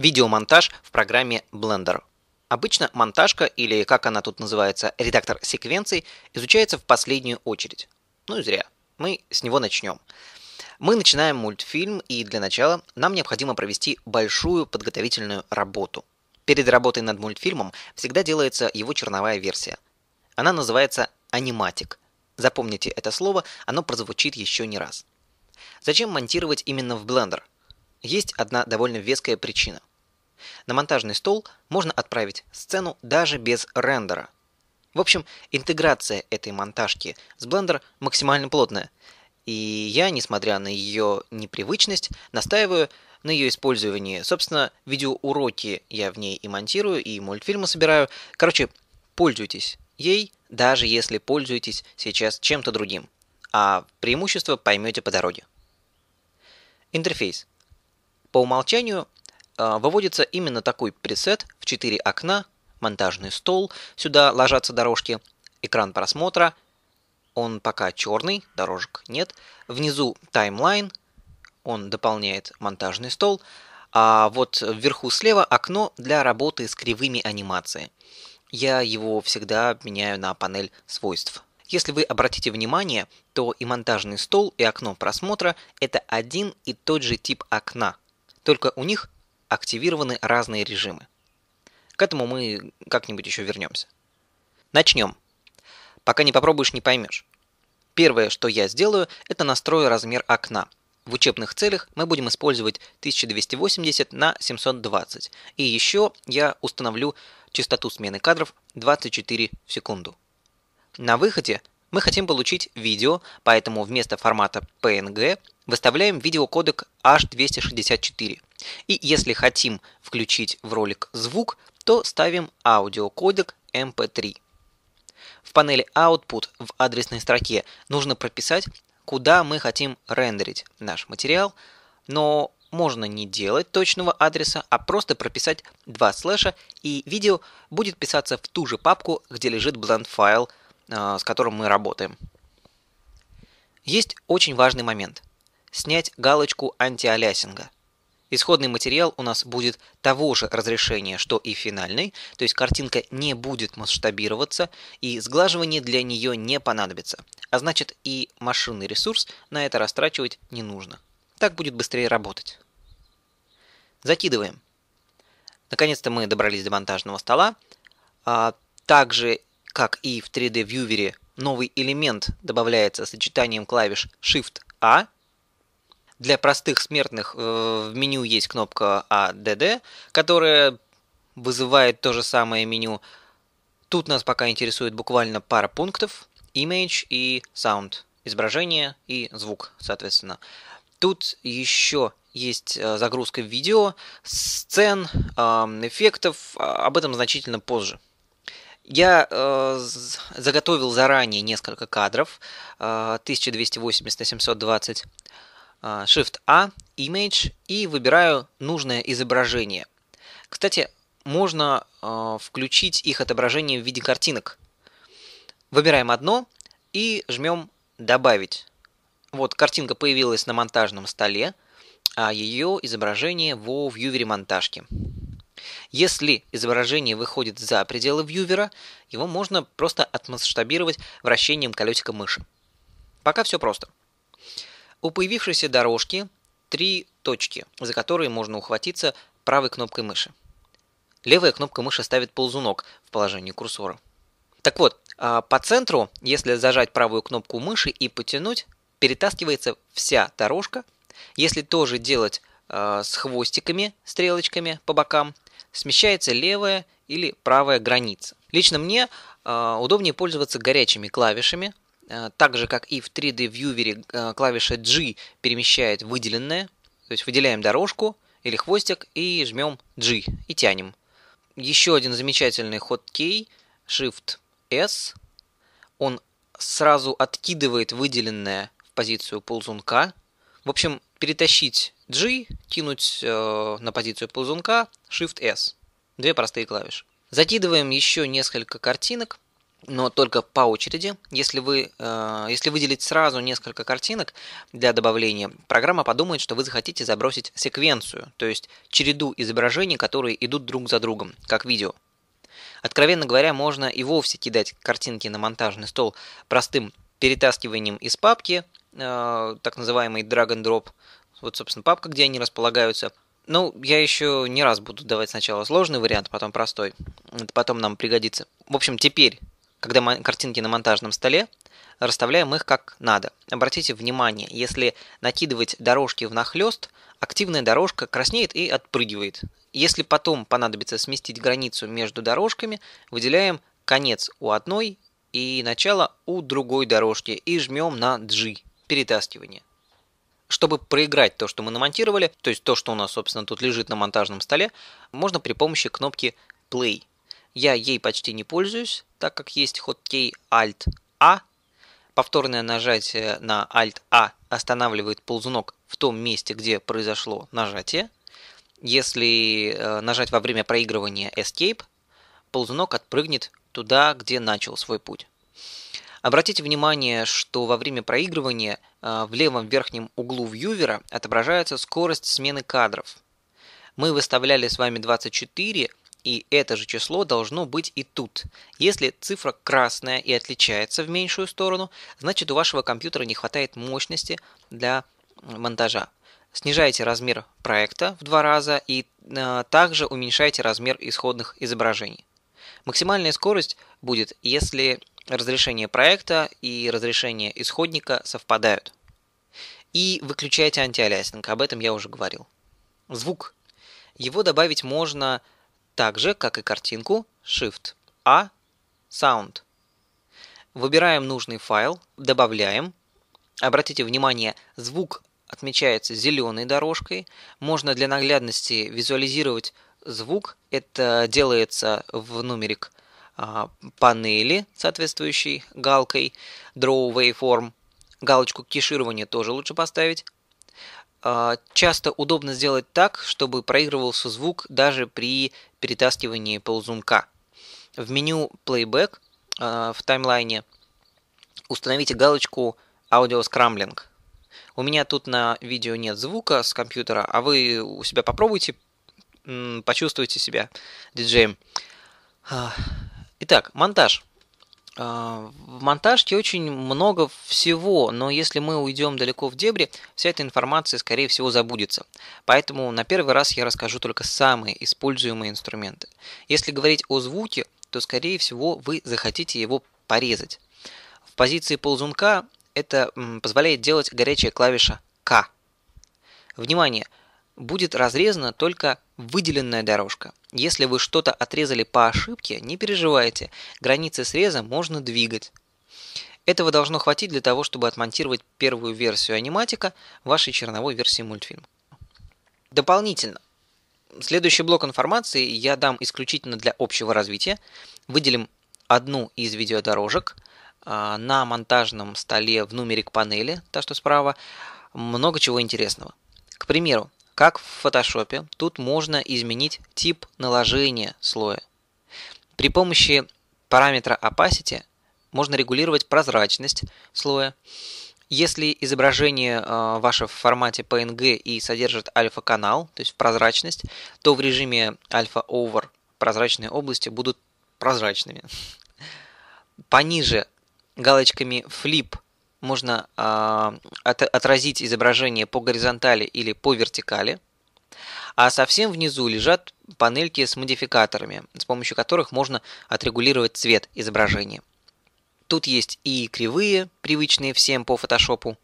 Видеомонтаж в программе Blender. Обычно монтажка, или как она тут называется, редактор секвенций, изучается в последнюю очередь. Ну и зря. Мы с него начнем. Мы начинаем мультфильм, и для начала нам необходимо провести большую подготовительную работу. Перед работой над мультфильмом всегда делается его черновая версия. Она называется аниматик. Запомните это слово, оно прозвучит еще не раз. Зачем монтировать именно в Blender? Есть одна довольно веская причина. На монтажный стол можно отправить сцену даже без рендера. В общем, интеграция этой монтажки с Blender максимально плотная. И я, несмотря на ее непривычность, настаиваю на ее использовании. Собственно, видеоуроки я в ней и монтирую, и мультфильмы собираю. Короче, пользуйтесь ей, даже если пользуетесь сейчас чем-то другим. А преимущество поймете по дороге. Интерфейс. По умолчанию а, выводится именно такой пресет в 4 окна, монтажный стол, сюда ложатся дорожки, экран просмотра, он пока черный, дорожек нет, внизу таймлайн, он дополняет монтажный стол, а вот вверху слева окно для работы с кривыми анимации. Я его всегда меняю на панель свойств. Если вы обратите внимание, то и монтажный стол, и окно просмотра – это один и тот же тип окна. Только у них активированы разные режимы. К этому мы как-нибудь еще вернемся. Начнем. Пока не попробуешь, не поймешь. Первое, что я сделаю, это настрою размер окна. В учебных целях мы будем использовать 1280 на 720. И еще я установлю частоту смены кадров 24 в секунду. На выходе мы хотим получить видео, поэтому вместо формата PNG выставляем видеокодек H264. И если хотим включить в ролик звук, то ставим аудиокодек MP3. Эм в панели Output в адресной строке нужно прописать, куда мы хотим рендерить наш материал, но можно не делать точного адреса, а просто прописать два слэша, и видео будет писаться в ту же папку, где лежит blend файл, э, с которым мы работаем. Есть очень важный момент снять галочку антиалиасинга. Исходный материал у нас будет того же разрешения, что и финальный, то есть картинка не будет масштабироваться и сглаживание для нее не понадобится. А значит и машинный ресурс на это растрачивать не нужно. Так будет быстрее работать. Закидываем. Наконец-то мы добрались до монтажного стола. А, также, как и в 3D Viewer, новый элемент добавляется сочетанием клавиш Shift-A для простых смертных э, в меню есть кнопка ADD, «А которая вызывает то же самое меню. Тут нас пока интересует буквально пара пунктов. Image и Sound. Изображение и звук, соответственно. Тут еще есть э, загрузка видео, сцен, эффектов. А, об этом значительно позже. Я э, заготовил заранее несколько кадров э, 1280 на 720. А, Shift-A, Image и выбираю нужное изображение. Кстати, можно а, включить их отображение в виде картинок. Выбираем одно и жмем «Добавить». Вот картинка появилась на монтажном столе, а ее изображение во вьювере монтажки. Если изображение выходит за пределы вьювера, его можно просто отмасштабировать вращением колесика мыши. Пока все просто. У появившейся дорожки три точки, за которые можно ухватиться правой кнопкой мыши. Левая кнопка мыши ставит ползунок в положении курсора. Так вот, а, по центру, если зажать правую кнопку мыши и потянуть, перетаскивается вся дорожка. Если тоже делать а, с хвостиками, стрелочками по бокам, смещается левая или правая граница. Лично мне а, удобнее пользоваться горячими клавишами, Э, так же, как и в 3D Viewer, э, клавиша G перемещает выделенное, то есть выделяем дорожку или хвостик и жмем G и тянем. Еще один замечательный ход кей Shift S. Он сразу откидывает выделенное в позицию ползунка. В общем, перетащить G, кинуть э, на позицию ползунка Shift S. Две простые клавиши. Закидываем еще несколько картинок но только по очереди. Если вы, э, если выделить сразу несколько картинок для добавления, программа подумает, что вы захотите забросить секвенцию, то есть череду изображений, которые идут друг за другом, как видео. Откровенно говоря, можно и вовсе кидать картинки на монтажный стол простым перетаскиванием из папки, э, так называемый drag and drop, вот, собственно, папка, где они располагаются, ну, я еще не раз буду давать сначала сложный вариант, потом простой. Это потом нам пригодится. В общем, теперь когда картинки на монтажном столе, расставляем их как надо. Обратите внимание, если накидывать дорожки в нахлест, активная дорожка краснеет и отпрыгивает. Если потом понадобится сместить границу между дорожками, выделяем конец у одной и начало у другой дорожки и жмем на G – перетаскивание. Чтобы проиграть то, что мы намонтировали, то есть то, что у нас, собственно, тут лежит на монтажном столе, можно при помощи кнопки Play – я ей почти не пользуюсь, так как есть hotkey Alt-A. Повторное нажатие на Alt-A останавливает ползунок в том месте, где произошло нажатие. Если э, нажать во время проигрывания Escape, ползунок отпрыгнет туда, где начал свой путь. Обратите внимание, что во время проигрывания э, в левом верхнем углу вьювера отображается скорость смены кадров. Мы выставляли с вами 24, и это же число должно быть и тут. Если цифра красная и отличается в меньшую сторону, значит у вашего компьютера не хватает мощности для монтажа. Снижайте размер проекта в два раза и э, также уменьшайте размер исходных изображений. Максимальная скорость будет, если разрешение проекта и разрешение исходника совпадают. И выключайте антиалиасинг, об этом я уже говорил. Звук. Его добавить можно так же, как и картинку Shift A Sound. Выбираем нужный файл, добавляем. Обратите внимание, звук отмечается зеленой дорожкой. Можно для наглядности визуализировать звук. Это делается в нумерик а, панели, соответствующей галкой Draw Waveform. Галочку кеширования тоже лучше поставить. А, часто удобно сделать так, чтобы проигрывался звук даже при перетаскивании ползунка. В меню Playback а, в таймлайне установите галочку Audio Scrambling. У меня тут на видео нет звука с компьютера, а вы у себя попробуйте, почувствуйте себя диджеем. А, итак, монтаж. Э, в монтажке очень много всего, но если мы уйдем далеко в дебри, вся эта информация, скорее всего, забудется. Поэтому на первый раз я расскажу только самые используемые инструменты. Если говорить о звуке, то, скорее всего, вы захотите его порезать. В позиции ползунка это позволяет делать горячая клавиша «К». Внимание – будет разрезана только выделенная дорожка. Если вы что-то отрезали по ошибке, не переживайте, границы среза можно двигать. Этого должно хватить для того, чтобы отмонтировать первую версию аниматика вашей черновой версии мультфильма. Дополнительно, следующий блок информации я дам исключительно для общего развития. Выделим одну из видеодорожек а, на монтажном столе в нумерик панели, та что справа, много чего интересного. К примеру, как в фотошопе, тут можно изменить тип наложения слоя. При помощи параметра opacity можно регулировать прозрачность слоя. Если изображение э, ваше в формате PNG и содержит альфа-канал, то есть прозрачность, то в режиме альфа-over прозрачные области будут прозрачными. Пониже галочками Flip можно а, от, отразить изображение по горизонтали или по вертикали, а совсем внизу лежат панельки с модификаторами, с помощью которых можно отрегулировать цвет изображения. Тут есть и кривые, привычные всем по фотошопу,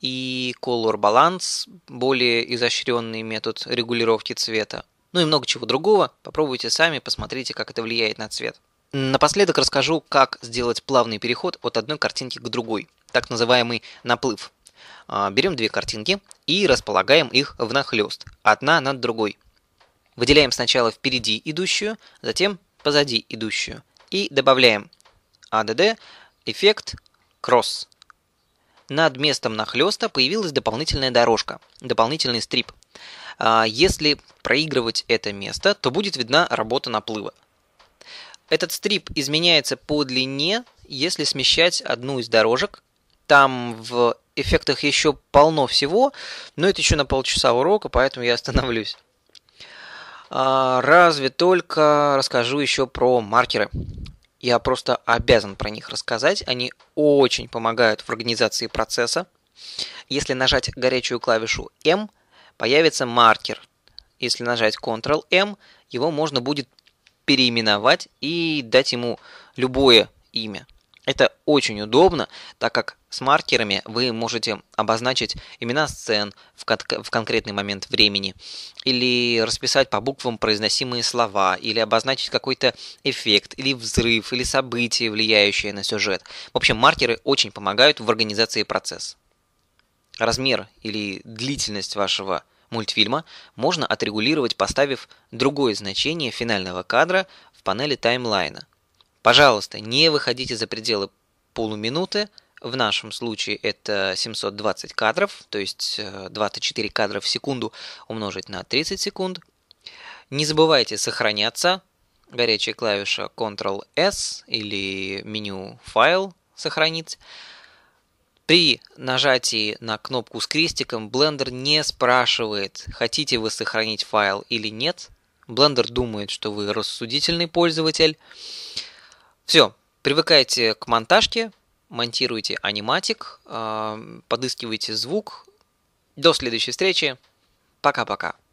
и Color Balance, более изощренный метод регулировки цвета. Ну и много чего другого. Попробуйте сами, посмотрите, как это влияет на цвет. Напоследок расскажу, как сделать плавный переход от одной картинки к другой так называемый наплыв. А, берем две картинки и располагаем их в нахлест, одна над другой. Выделяем сначала впереди идущую, затем позади идущую. И добавляем ADD а эффект кросс. Над местом нахлеста появилась дополнительная дорожка, дополнительный стрип. А, если проигрывать это место, то будет видна работа наплыва. Этот стрип изменяется по длине, если смещать одну из дорожек там в эффектах еще полно всего, но это еще на полчаса урока, поэтому я остановлюсь. А, разве только расскажу еще про маркеры. Я просто обязан про них рассказать. Они очень помогают в организации процесса. Если нажать горячую клавишу M, появится маркер. Если нажать Ctrl-M, его можно будет переименовать и дать ему любое имя. Это очень удобно, так как с маркерами вы можете обозначить имена сцен в, кон- в конкретный момент времени, или расписать по буквам произносимые слова, или обозначить какой-то эффект, или взрыв, или событие, влияющее на сюжет. В общем, маркеры очень помогают в организации процесса. Размер или длительность вашего мультфильма можно отрегулировать, поставив другое значение финального кадра в панели таймлайна – Пожалуйста, не выходите за пределы полуминуты. В нашем случае это 720 кадров, то есть 24 э, кадра в секунду умножить на 30 секунд. Не забывайте сохраняться. Горячая клавиша Ctrl-S или меню «Файл» «Сохранить». При нажатии на кнопку с крестиком Blender не спрашивает, хотите вы сохранить файл или нет. Blender думает, что вы рассудительный пользователь. Все, привыкайте к монтажке, монтируйте аниматик, э, подыскивайте звук. До следующей встречи. Пока-пока.